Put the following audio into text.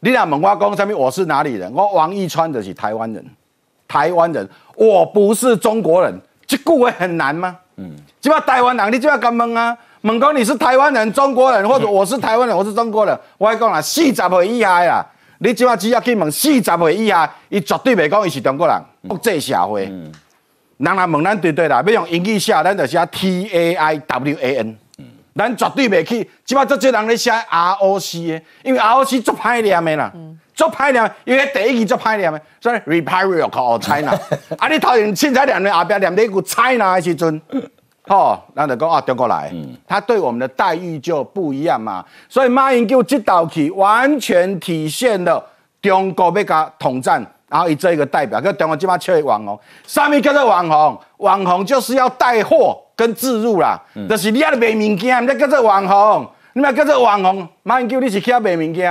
你俩问我讲证明我是哪里人？我王一川的是台湾人，台湾人，我不是中国人，这故会很难吗？嗯，只要台湾人，你即要敢问啊，问讲你是台湾人，中国人或者我是台湾人，我是中国人，我还讲啦，四十岁以下啦，你只要只要去问四十岁以下，伊绝对袂讲伊是中国人，国际社会，嗯，人来问咱对对啦？要用英语写，咱就写 T A I W A N。咱绝对袂去，起码足少人咧写 R O C 的，因为 R O C 足歹念的啦，足歹念，因为第一句足歹念的，所以 r e p a i r i c of China。啊，你讨厌，凊彩念年阿不念念你句 China 的时阵，吼，咱就讲啊，中国来，他对我们的待遇就不一样嘛。所以马云九这道题完全体现了中国要甲统战。然后以这一个代表，可台湾即马叫网红，啥物叫做网红？网红就是要带货跟植入啦，就是你阿咧卖物件，你叫做网红，你咪叫做网红，慢叫你是去阿卖物件。